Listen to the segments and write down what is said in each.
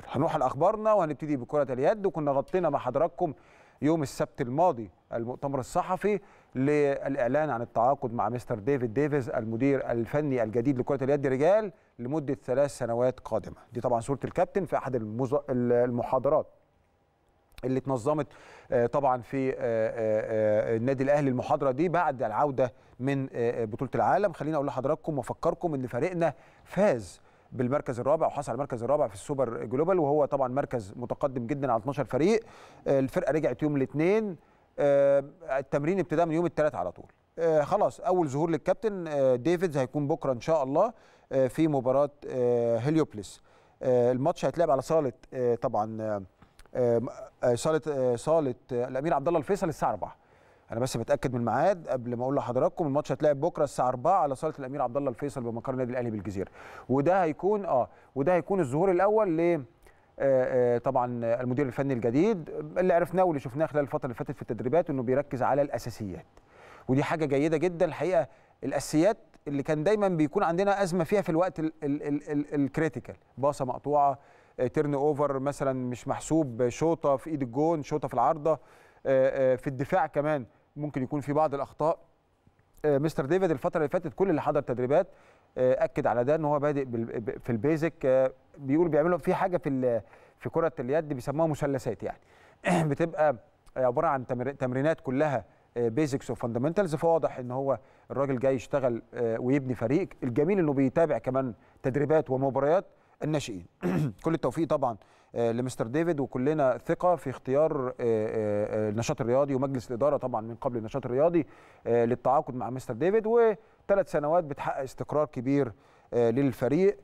كده هنروح لاخبارنا وهنبتدي بكره اليد وكنا غطينا مع حضراتكم يوم السبت الماضي المؤتمر الصحفي للاعلان عن التعاقد مع مستر ديفيد ديفيز المدير الفني الجديد لكره اليد رجال لمده ثلاث سنوات قادمه دي طبعا صوره الكابتن في احد المز... المحاضرات اللي اتنظمت آه، طبعا في آه، آه، النادي الاهلي المحاضره دي بعد العوده من بطوله العالم خليني اقول لحضراتكم وافكركم ان فريقنا فاز بالمركز الرابع وحصل على المركز الرابع في السوبر جلوبال وهو طبعا مركز متقدم جدا على 12 فريق آه، الفرقه رجعت يوم الاثنين آه، التمرين ابتدى من يوم الثلاث على طول آه، خلاص اول ظهور للكابتن ديفيدز هيكون بكره ان شاء الله في مباراه هيليوبليس الماتش هيتلعب على صاله طبعا صاله صاله الامير عبد الله الفيصل الساعه 4 انا بس بتاكد من الميعاد قبل ما اقول لحضراتكم الماتش هيتلعب بكره الساعه 4 على صاله الامير عبد الله الفيصل بمقر النادي الاهلي بالجزيره وده هيكون اه وده هيكون الظهور الاول ل آه، آه، طبعا المدير الفني الجديد اللي عرفناه واللي شفناه خلال الفتره اللي فاتت في التدريبات انه بيركز على الاساسيات ودي حاجه جيده جدا الحقيقه الاساسيات اللي كان دايما بيكون عندنا ازمه فيها في الوقت الكريتيكال باصه مقطوعه تيرن آه، اوفر مثلا مش محسوب شوطه في ايد الجون شوطه في العارضه في الدفاع كمان ممكن يكون في بعض الاخطاء آه، مستر ديفيد الفتره اللي فاتت كل اللي حضر تدريبات آه، اكد على ده ان هو بادئ في البيزك آه، بيقول بيعملوا في حاجه في في كره اليد بيسموها مثلثات يعني بتبقى عباره عن تمرينات كلها بيزكس وفاندمنتالز فواضح ان هو الراجل جاي يشتغل ويبني فريق الجميل انه بيتابع كمان تدريبات ومباريات الناشئين كل التوفيق طبعا آه، لمستر ديفيد وكلنا ثقه في اختيار آه، آه، النشاط الرياضي ومجلس الاداره طبعا من قبل النشاط الرياضي للتعاقد مع مستر ديفيد وثلاث سنوات بتحقق استقرار كبير للفريق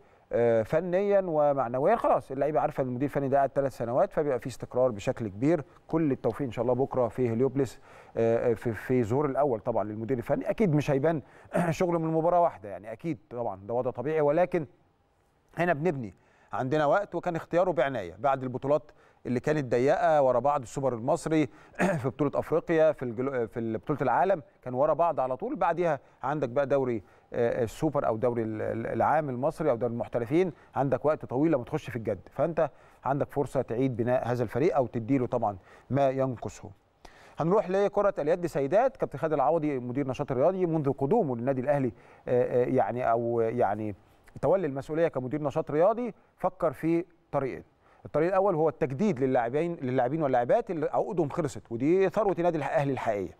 فنيا ومعنويا خلاص اللعيبه عارفه المدير الفني ده قعد ثلاث سنوات فبيبقى في استقرار بشكل كبير كل التوفيق ان شاء الله بكره في هليوبلس في في ظهور الاول طبعا للمدير الفني اكيد مش هيبان شغله من مباراه واحده يعني اكيد طبعا ده وضع طبيعي ولكن هنا بنبني عندنا وقت وكان اختياره بعنايه بعد البطولات اللي كانت ضيقه ورا بعض السوبر المصري في بطوله افريقيا في في بطوله العالم كان ورا بعض على طول بعديها عندك بقى دوري آه، السوبر او دوري العام المصري او دوري المحترفين عندك وقت طويل لما تخش في الجد فانت عندك فرصه تعيد بناء هذا الفريق او تديله طبعا ما ينقصه هنروح لكرة اليد سيدات كابتن خالد العوضي مدير نشاط الرياضي منذ قدومه للنادي الاهلي آه، آه، يعني او يعني تولي المسؤوليه كمدير نشاط رياضي فكر في طريقين الطريق الاول هو التجديد للاعبين للاعبين واللاعبات اللي عقودهم خلصت ودي ثروه نادي الاهلي الحقيقيه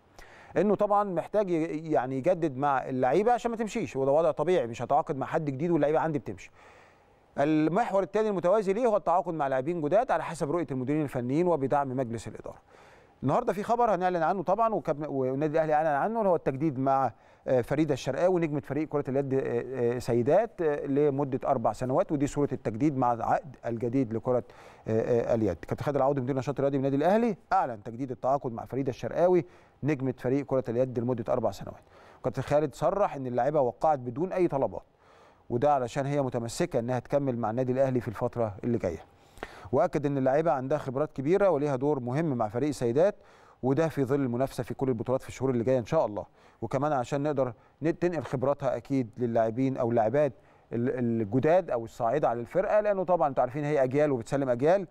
انه طبعا محتاج يعني يجدد مع اللعيبه عشان ما تمشيش وده وضع طبيعي مش هتعاقد مع حد جديد واللعيبه عندي بتمشي المحور الثاني المتوازي ليه هو التعاقد مع لاعبين جداد على حسب رؤيه المديرين الفنيين وبدعم مجلس الاداره النهارده في خبر هنعلن عنه طبعا والنادي الاهلي اعلن عنه هو التجديد مع فريده الشرقاوي نجمه فريق كره اليد آه، آه، سيدات آه، لمده اربع سنوات ودي صوره التجديد مع العقد الجديد لكره اليد كابتن خالد العوضي مدير نشاط الرياضي بالنادي الاهلي اعلن تجديد التعاقد مع فريده الشرقاوي نجمه فريق كره اليد لمده اربع سنوات كابتن خالد صرح ان اللاعبه وقعت بدون اي طلبات وده علشان هي متمسكه انها تكمل مع النادي الاهلي في الفتره اللي جايه واكد ان اللاعبه عندها خبرات كبيره وليها دور مهم مع فريق سيدات وده في ظل المنافسه في كل البطولات في الشهور اللي جايه ان شاء الله وكمان عشان نقدر تنقل خبراتها اكيد للاعبين او اللاعبات الجداد او الصاعده على الفرقه لانه طبعا انتوا عارفين هي اجيال وبتسلم اجيال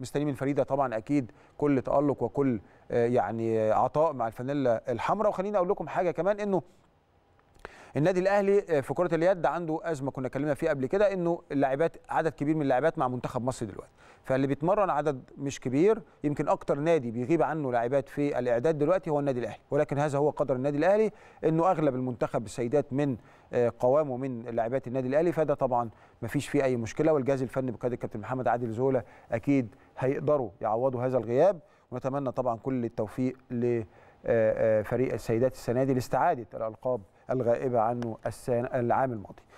مستنيين من فريده طبعا اكيد كل تالق وكل آه، يعني آه، عطاء مع الفانيلا الحمراء وخليني اقول لكم حاجه كمان انه النادي الاهلي آه، في كره اليد عنده ازمه كنا اتكلمنا فيها قبل كده انه اللاعبات عدد كبير من اللاعبات مع منتخب مصر دلوقتي فاللي بيتمرن عدد مش كبير يمكن اكتر نادي بيغيب عنه لاعبات في الاعداد دلوقتي هو النادي الاهلي ولكن هذا هو قدر النادي الاهلي انه اغلب المنتخب السيدات من آه، قوامه من لاعبات النادي الاهلي فده طبعا ما فيش فيه اي مشكله والجهاز الفني بقياده الكابتن محمد عادل زوله اكيد هيقدروا يعوضوا هذا الغياب ونتمنى طبعا كل التوفيق لفريق آه، السيدات السنه دي لاستعاده الالقاب الغائبة عنه العام الماضي